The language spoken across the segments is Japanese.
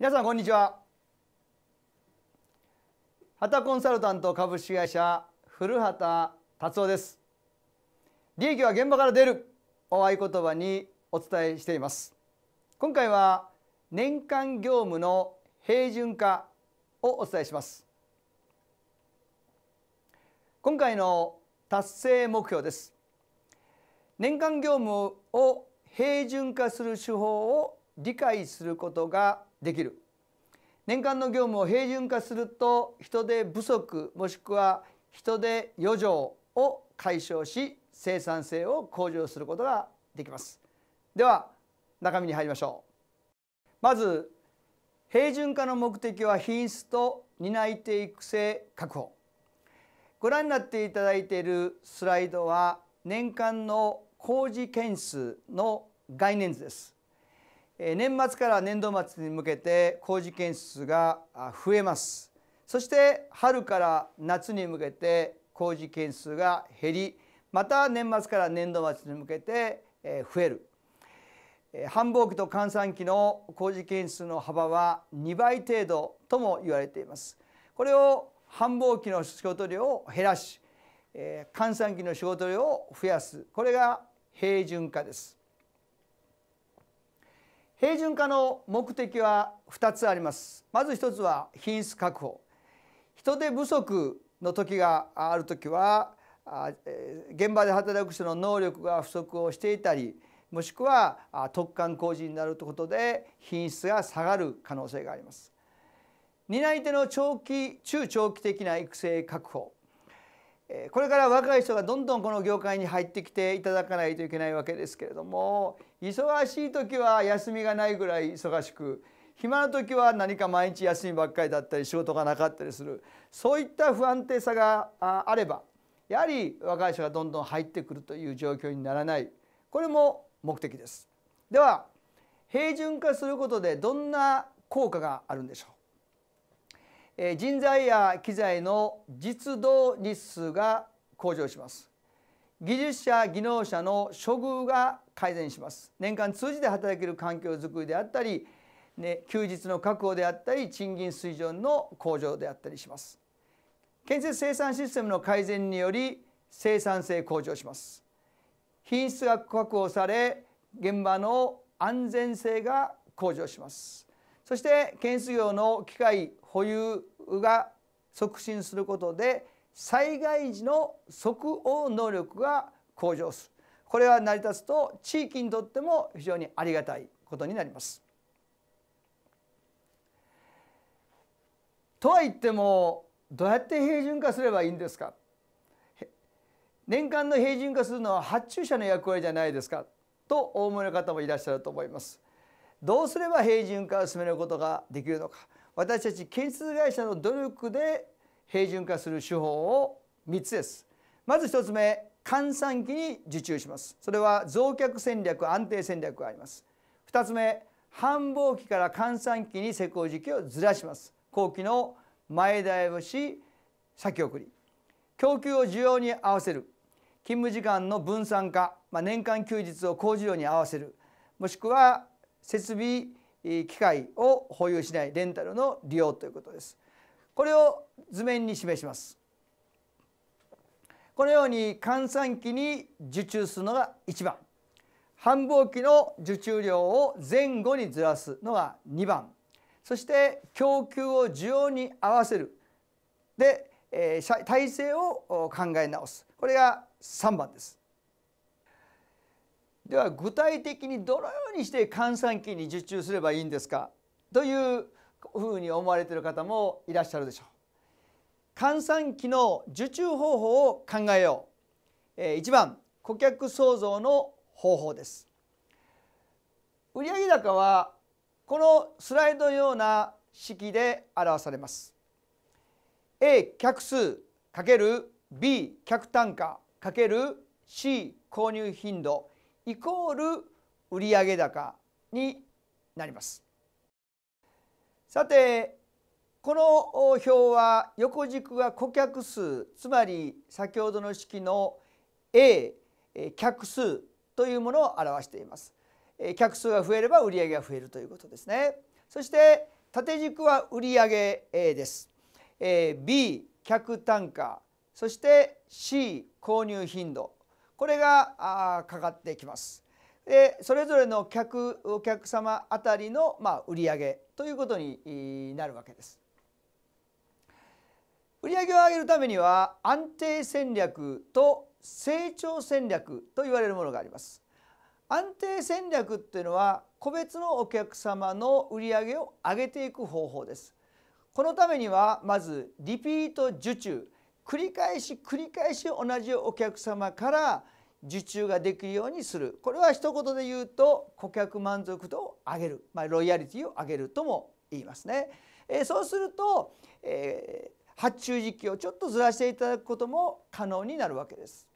皆さんこんにちは畑コンサルタント株式会社古畑達夫です利益は現場から出るお合言葉にお伝えしています今回は年間業務の平準化をお伝えします今回の達成目標です年間業務を平準化する手法を理解することができる年間の業務を平準化すると人手不足もしくは人手余剰を解消し生産性を向上することができますでは中身に入りましょうまず平準化の目的は品質と担い手育成確保ご覧になっていただいているスライドは年間の工事件数の概念図です年末から年度末に向けて工事件数が増えますそして春から夏に向けて工事件数が減りまた年末から年度末に向けて増える繁忙期と閑散期の工事件数の幅は2倍程度とも言われていますこれを繁忙期の仕事量を減らし閑散期の仕事量を増やすこれが平準化です平準化の目的は2つありますまず1つは品質確保人手不足の時がある時は現場で働く人の能力が不足をしていたりもしくは特貫工事になるということで品質が下がる可能性があります担い手の長期中長期的な育成確保これから若い人がどんどんこの業界に入ってきていただかないといけないわけですけれども忙しい時は休みがないぐらい忙しく暇な時は何か毎日休みばっかりだったり仕事がなかったりするそういった不安定さがあればやはり若い人がどんどん入ってくるという状況にならないこれも目的です。では平準化することでどんな効果があるんでしょう人材や機材の実動日数が向上します技術者技能者の処遇が改善します年間通じて働ける環境づくりであったり、ね、休日の確保であったり賃金水準の向上であったりします建設生産システムの改善により生産性向上します品質が確保され現場の安全性が向上しますそして建設業の機械保有が促進することで災害時の即応能力が向上するこれは成り立つと地域にとっても非常にありがたいことになります。とは言ってもどうやって平準化すればいいんですか年間の平準化するのは発注者の役割じゃないですかとお思いの方もいらっしゃると思います。どうすれば平準化を進めることができるのか私たち建設会社の努力で平準化する手法を3つですまず1つ目換算期に受注しますそれは増客戦略安定戦略があります2つ目繁忙期から換算期に施工時期をずらします後期の前倒し先送り供給を需要に合わせる勤務時間の分散化、まあ、年間休日を工事量に合わせるもしくは設備機械を保有しないレンタルの利用ということです。これを図面に示します。このように換算機に受注するのが1番繁忙期の受注量を前後にずらすのが2番そして供給を需要に合わせるで体制を考え直すこれが3番です。では具体的にどのようにして閑散期に受注すればいいんですかというふうに思われている方もいらっしゃるでしょう。換算期の受注方法を考えよう。え1番顧客創造の方法です。売上高はこのスライドのような式で表されます。A 客数 ×B 客単価 ×C 購入頻度イコール売上高になります。さてこの表は横軸が顧客数つまり先ほどの式の A 客数というものを表しています。客数が増えれば売上が増えるということですね。そして縦軸は売上 A です。B 客単価そして C 購入頻度これがあかかってきます。でそれぞれの客お客様あたりの、まあ、売上ということになるわけです。売上を上げるためには安定戦略と成長戦略と言われるものがあります。安定戦略っていうのは個別のお客様の売上を上げていく方法です。このためにはまずリピート受注繰り返し繰り返し同じお客様から受注ができるようにするこれは一言で言うと顧客満足度を上げる、まあ、ロイヤリティを上げるとも言いますね。えー、そうすると、えー、発注時期をちょっとずらしていただくことも可能になるわけです。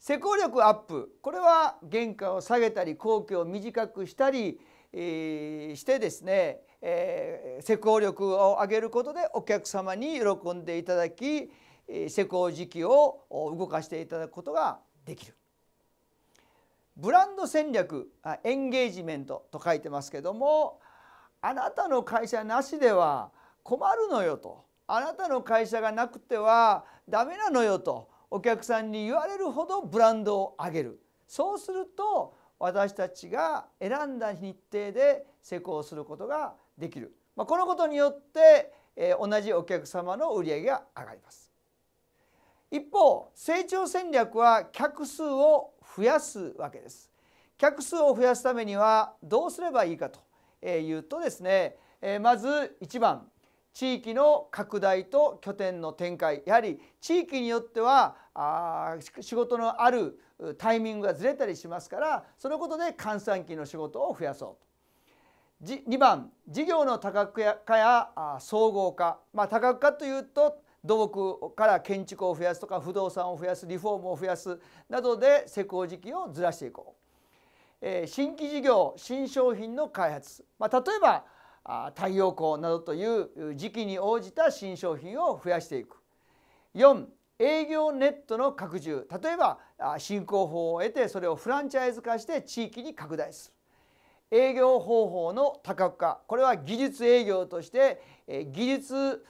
施工力アップこれは原価を下げたり工期を短くしたり、えー、してですね、えー、施工力を上げることでお客様に喜んでいただき施工時期を動かしていただくことができるブランド戦略エンゲージメントと書いてますけどもあなたの会社なしでは困るのよとあなたの会社がなくてはダメなのよとお客さんに言われるほどブランドを上げるそうすると私たちが選んだ日程で施工することができる、まあ、このことによって、えー、同じお客様の売り上げが上がります。一方成長戦略は客数を増やすわけです客数を増やすためにはどうすればいいかというとですねまず1番地域の拡大と拠点の展開やはり地域によってはあ仕事のあるタイミングがずれたりしますからそのことで閑散期の仕事を増やそうと。2番事業の多角化や総合化、まあ、多角化というと土木から建築を増やすとか不動産を増やすリフォームを増やすなどで施工時期をずらしていこう。えー、新規事業新商品の開発、まあ、例えばあ太陽光などという時期に応じた新商品を増やしていく。4営業ネットの拡充例えば進行法を得てそれをフランチャイズ化して地域に拡大する営業方法の多角化これは技術営業として技術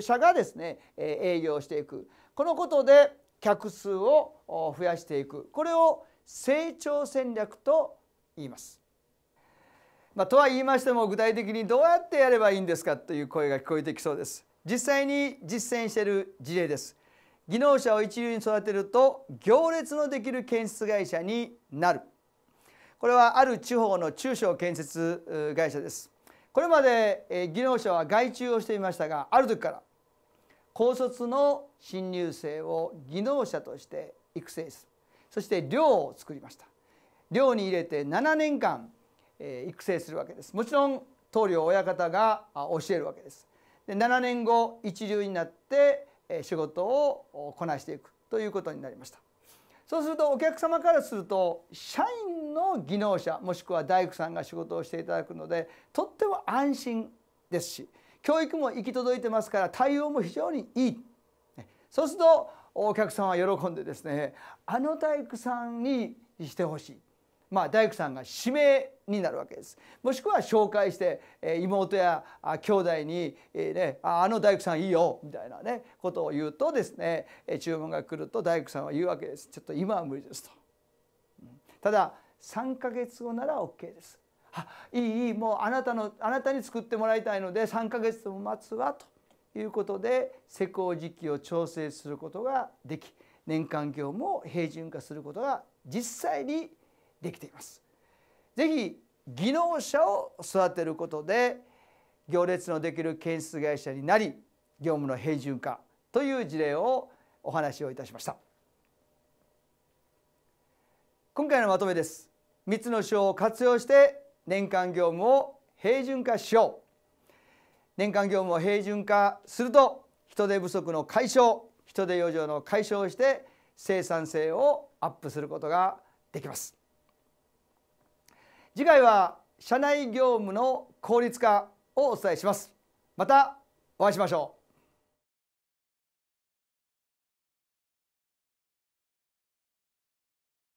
者がですね営業していくこのことで客数を増やしていくこれを成長戦略と言います。まあ、とは言いましても具体的にどうやってやればいいんですかという声が聞こえてきそうです。実際に実践している事例です。技能者を一流に育てると行列のできる建設会社になる。これはある地方の中小建設会社ですこれまで技能者は外注をしていましたがある時から高卒の新入生を技能者として育成するそして寮を作りました寮に入れて7年間育成するわけですもちろん棟梁親方が教えるわけですで7年後一流になって仕事をこなしていくということになりましたそうするとお客様からすると社員の技能者もしくは大工さんが仕事をしていただくのでとっても安心ですし教育も行き届いてますから対応も非常にいいそうするとお客さんは喜んでですねあの大工さんにしてほしいまあ、大工さんが指名になるわけですもしくは紹介して妹や兄弟に、ね「あの大工さんいいよ」みたいなねことを言うとですね注文が来ると大工さんは言うわけです「ちょっと今は無理です」と。ただ3ヶ月後なら OK です。あいいいいもうあなたのあなたに作ってもらいたいので3ヶ月も待つわということで施工時期を調整することができ年間業務を平準化することが実際にできています。ぜひ技能者を育てることで行列のできる建設会社になり業務の平準化という事例をお話をいたしました今回のまとめです3つの手法を活用して年間業務を平準化しよう年間業務を平準化すると人手不足の解消人手余剰の解消をして生産性をアップすることができます次回は社内業務の効率化をお伝えしますまたお会いしましょう